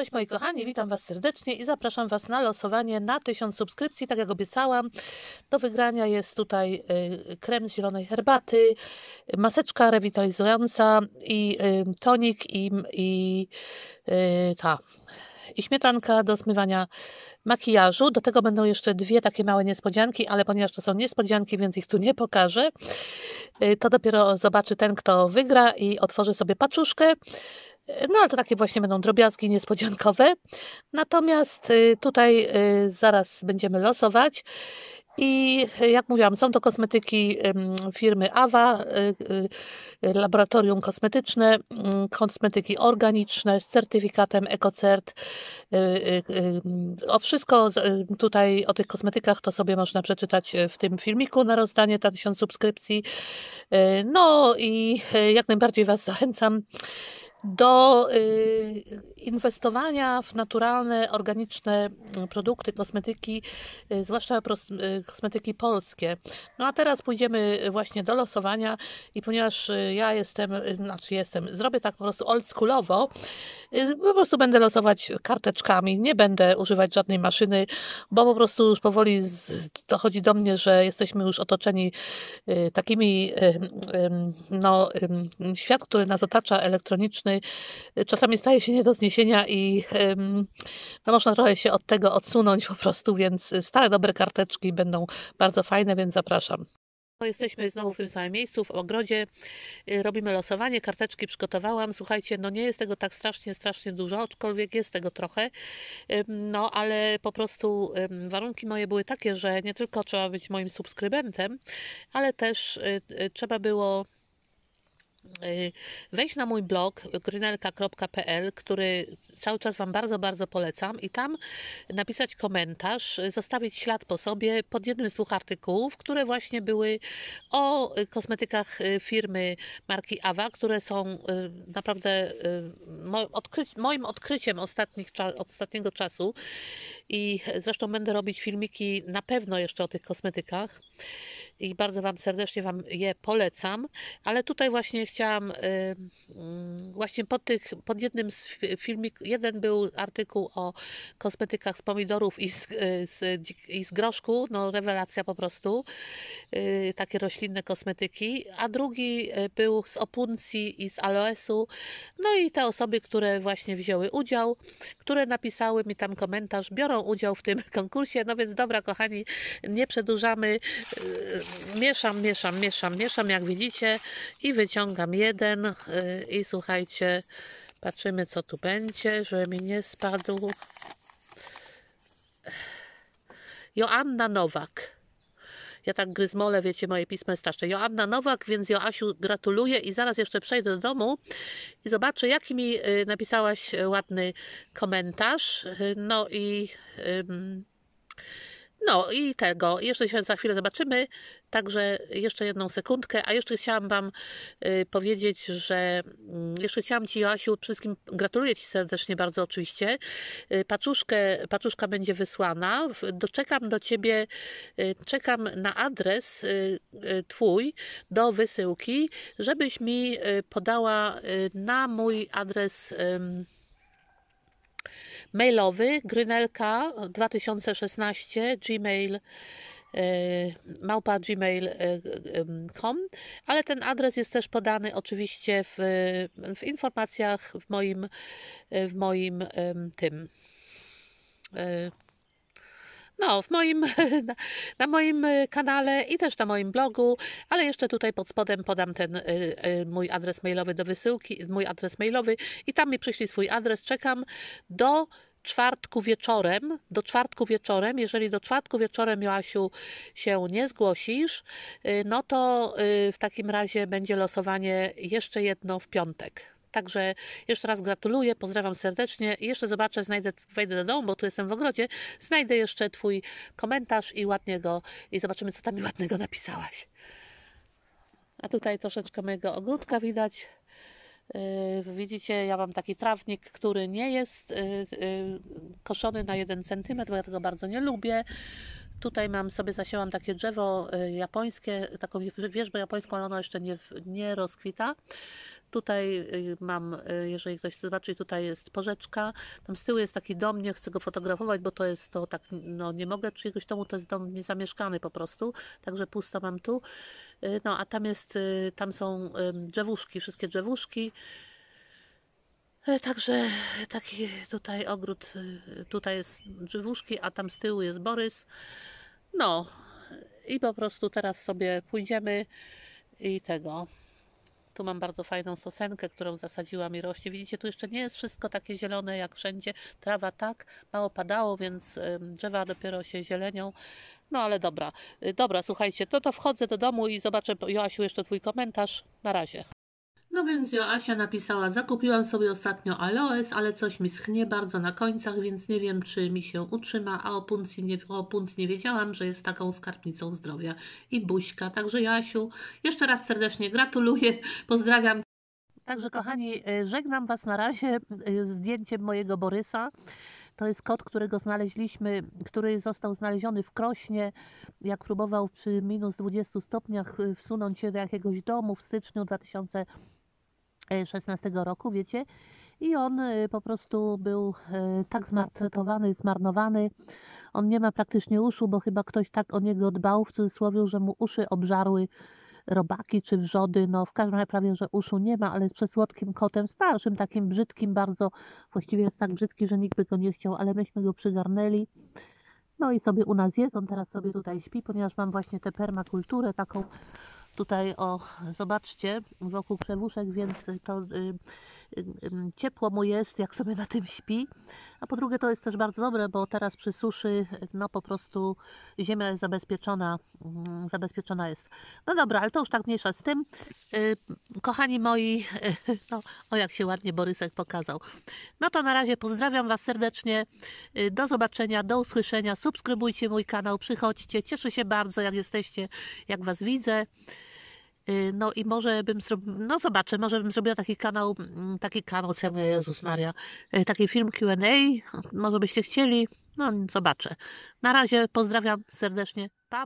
Cześć moi kochani, witam Was serdecznie i zapraszam Was na losowanie na 1000 subskrypcji. Tak jak obiecałam, do wygrania jest tutaj y, krem z zielonej herbaty, maseczka rewitalizująca i y, tonik i, i y, ta i śmietanka do smywania makijażu. Do tego będą jeszcze dwie takie małe niespodzianki, ale ponieważ to są niespodzianki, więc ich tu nie pokażę. To dopiero zobaczy ten, kto wygra i otworzy sobie paczuszkę. No ale to takie właśnie będą drobiazgi niespodziankowe. Natomiast y, tutaj y, zaraz będziemy losować. I y, jak mówiłam, są to kosmetyki firmy AWA, laboratorium kosmetyczne, kosmetyki organiczne z certyfikatem EcoCert. O wszystko tutaj o tych kosmetykach to sobie można przeczytać w tym filmiku na rozdanie, ta 1000 subskrypcji. No i jak najbardziej Was zachęcam do y, inwestowania w naturalne, organiczne mm, produkty, kosmetyki, y, zwłaszcza y, kosmetyki polskie. No a teraz pójdziemy właśnie do losowania i ponieważ ja jestem, znaczy jestem, zrobię tak po prostu oldschoolowo, po prostu będę losować karteczkami, nie będę używać żadnej maszyny, bo po prostu już powoli dochodzi do mnie, że jesteśmy już otoczeni takimi, no, świat, który nas otacza elektroniczny, Y, czasami staje się nie do zniesienia i no, można trochę się od tego odsunąć po prostu, więc stare dobre karteczki będą bardzo fajne, więc zapraszam. No, jesteśmy znowu w tym samym miejscu, w ogrodzie. Y, robimy losowanie. Karteczki przygotowałam. Słuchajcie, no nie jest tego tak strasznie, strasznie dużo, aczkolwiek jest tego trochę. No ale po prostu warunki moje były takie, że nie tylko trzeba być moim subskrybentem, ale też y, trzeba było Y, wejść na mój blog grynelka.pl, który cały czas Wam bardzo, bardzo polecam i tam napisać komentarz, zostawić ślad po sobie pod jednym z dwóch artykułów, które właśnie były o kosmetykach y, firmy marki Ava, które są y, naprawdę moim odkryciem ostatnich, ostatniego czasu i zresztą będę robić filmiki na pewno jeszcze o tych kosmetykach i bardzo Wam serdecznie Wam je polecam, ale tutaj właśnie chciałam, y, mm, właśnie pod, tych, pod jednym z filmik, jeden był artykuł o kosmetykach z pomidorów i z, y, z, i z groszku, no rewelacja po prostu, y, takie roślinne kosmetyki, a drugi był z opuncji i z aloesu, no i te osoby, które właśnie wzięły udział, które napisały mi tam komentarz, biorą udział w tym konkursie, no więc dobra kochani, nie przedłużamy, mieszam, mieszam, mieszam, mieszam, jak widzicie i wyciągam jeden y, i słuchajcie, patrzymy co tu będzie, żeby mi nie spadł. Joanna Nowak. Ja tak gryzmolę, wiecie, moje pismo jest starsze. Joanna Nowak, więc Joasiu gratuluję i zaraz jeszcze przejdę do domu i zobaczę, jaki mi y, napisałaś ładny komentarz. Y, no i... No i tego, jeszcze się za chwilę zobaczymy, także jeszcze jedną sekundkę, a jeszcze chciałam Wam y, powiedzieć, że mm, jeszcze chciałam Ci Joasiu, wszystkim gratuluję Ci serdecznie bardzo oczywiście, y, paczuszkę, paczuszka będzie wysłana, doczekam do Ciebie, y, czekam na adres Twój do wysyłki, żebyś mi podała na mój adres mailowy grynelka 2016 gmail e, małpa e, e, ale ten adres jest też podany oczywiście w, w informacjach w moim, w moim tym no, w moim, na, na, moim e, kanale i też na moim blogu, ale jeszcze tutaj pod spodem podam ten y, y, mój adres mailowy do wysyłki, mój adres mailowy i tam mi przyślij swój adres. Czekam do czwartku wieczorem, do czwartku wieczorem, jeżeli do czwartku wieczorem Joasiu się nie zgłosisz, no to w takim razie będzie losowanie jeszcze jedno w piątek. Także jeszcze raz gratuluję, pozdrawiam serdecznie i jeszcze zobaczę, znajdę, wejdę do domu, bo tu jestem w ogrodzie, znajdę jeszcze Twój komentarz i ładnie go, i zobaczymy, co tam mi ładnego napisałaś. A tutaj troszeczkę mojego ogródka widać. Yy, widzicie, ja mam taki trawnik, który nie jest yy, yy, koszony na 1 cm, bo ja tego bardzo nie lubię. Tutaj mam sobie zasięłam takie drzewo yy, japońskie, taką wierzbę japońską, ale ono jeszcze nie, nie rozkwita. Tutaj y, mam, y, jeżeli ktoś chce zobaczyć, tutaj jest porzeczka. Tam z tyłu jest taki dom, nie chcę go fotografować, bo to jest to tak, no nie mogę czyjegoś domu, to jest dom niezamieszkany po prostu, także pusto mam tu. Y, no a tam jest, tam są drzewuszki, wszystkie drzewuszki. Także taki tutaj ogród, tutaj jest drzewuszki, a tam z tyłu jest Borys. No i po prostu teraz sobie pójdziemy i tego tu mam bardzo fajną sosenkę, którą zasadziłam i rośnie. Widzicie, tu jeszcze nie jest wszystko takie zielone jak wszędzie. Trawa tak, mało padało, więc drzewa dopiero się zielenią. No ale dobra, y, dobra, słuchajcie, to to wchodzę do domu i zobaczę, Joasiu, jeszcze Twój komentarz. Na razie. No więc Joasia napisała, zakupiłam sobie ostatnio aloes, ale coś mi schnie bardzo na końcach, więc nie wiem, czy mi się utrzyma, a o puncji nie, o nie wiedziałam, że jest taką skarbnicą zdrowia i buźka. Także Joasiu, jeszcze raz serdecznie gratuluję, pozdrawiam. Także kochani, e, żegnam Was na razie e, zdjęciem mojego Borysa. To jest kot, którego znaleźliśmy, który został znaleziony w Krośnie, jak próbował przy minus 20 stopniach e, wsunąć się do jakiegoś domu w styczniu 2020. 16 roku, wiecie, i on y, po prostu był y, tak zmaltretowany, zmarnowany. On nie ma praktycznie uszu, bo chyba ktoś tak o niego dbał, w cudzysłowie, że mu uszy obżarły robaki czy wrzody, no w każdym razie prawie, że uszu nie ma, ale z przesłodkim kotem, starszym, takim brzydkim bardzo, właściwie jest tak brzydki, że nikt by go nie chciał, ale myśmy go przygarnęli. No i sobie u nas jest, on teraz sobie tutaj śpi, ponieważ mam właśnie tę permakulturę taką tutaj, o, zobaczcie, wokół krzewuszek, więc to y, y, y, ciepło mu jest, jak sobie na tym śpi. A po drugie, to jest też bardzo dobre, bo teraz przy suszy, no po prostu ziemia jest zabezpieczona, y, zabezpieczona jest. No dobra, ale to już tak mniejsza z tym. Y, kochani moi, y, no, o jak się ładnie Borysek pokazał. No to na razie pozdrawiam Was serdecznie. Y, do zobaczenia, do usłyszenia. Subskrybujcie mój kanał, przychodźcie. Cieszę się bardzo, jak jesteście, jak Was widzę. Y, no i może bym zrobił, no zobaczę, może bym zrobiła taki kanał, mm, taki kanał, co ja mówię, Jezus Maria, y, taki film Q&A, może byście chcieli, no zobaczę. Na razie pozdrawiam serdecznie,